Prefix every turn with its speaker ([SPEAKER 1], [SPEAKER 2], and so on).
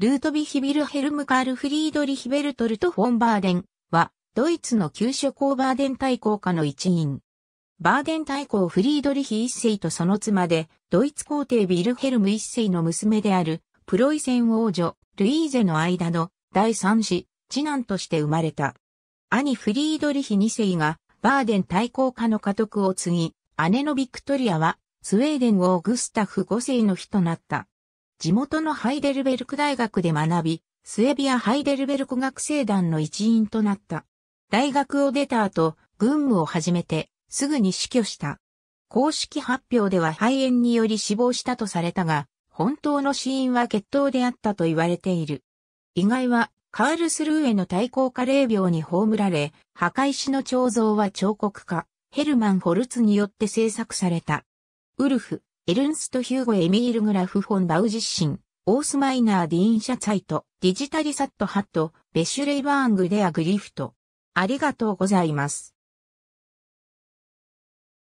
[SPEAKER 1] ルートビヒビルヘルムカールフリードリヒベルトルト・フォンバーデンは、ドイツの旧諸侯バーデン大公家の一員。バーデン大公フリードリヒ一世とその妻で、ドイツ皇帝ビルヘルム一世の娘である、プロイセン王女、ルイーゼの間の第三子、次男として生まれた。兄フリードリヒ二世が、バーデン大公家の家督を継ぎ、姉のビクトリアは、スウェーデン王グスタフ五世の日となった。地元のハイデルベルク大学で学び、スエビア・ハイデルベルク学生団の一員となった。大学を出た後、軍務を始めて、すぐに死去した。公式発表では肺炎により死亡したとされたが、本当の死因は血統であったと言われている。意外は、カールスルーへの対抗加齢病に葬られ、墓石の彫像は彫刻家、ヘルマン・ホルツによって制作された。ウルフ、エルンスト・ヒューゴ・エミール・グラフ・フォン・バウジッン、オースマイナー・ディーン・シャツイト、ディジタリ・サット・ハット、ベシュレイバーング・デア・グリフト。ありがとうございます。